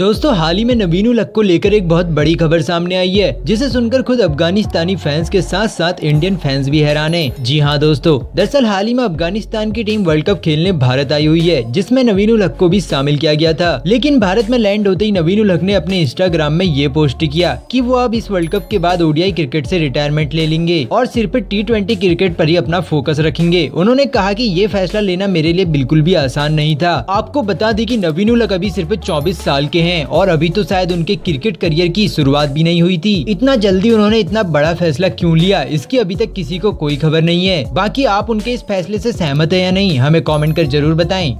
दोस्तों हाल ही में नवीन उलक को लेकर एक बहुत बड़ी खबर सामने आई है जिसे सुनकर खुद अफगानिस्तानी फैंस के साथ साथ इंडियन फैंस भी हैरान हैं। जी हाँ दोस्तों दरअसल हाल ही में अफगानिस्तान की टीम वर्ल्ड कप खेलने भारत आई हुई है जिसमें नवीन उलक को भी शामिल किया गया था लेकिन भारत में लैंड होते ही नवीन उलक ने अपने इंस्टाग्राम में ये पोस्ट किया की कि वो अब इस वर्ल्ड कप के बाद ओडियाई क्रिकेट ऐसी रिटायरमेंट ले लेंगे और सिर्फ टी ट्वेंटी क्रिकेट आरोप ही अपना फोकस रखेंगे उन्होंने कहा की ये फैसला लेना मेरे लिए बिल्कुल भी आसान नहीं था आपको बता दी की नवीन उलक अभी सिर्फ चौबीस साल के हैं और अभी तो शायद उनके क्रिकेट करियर की शुरुआत भी नहीं हुई थी इतना जल्दी उन्होंने इतना बड़ा फैसला क्यों लिया इसकी अभी तक किसी को कोई खबर नहीं है बाकी आप उनके इस फैसले से सहमत है या नहीं हमें कमेंट कर जरूर बताएं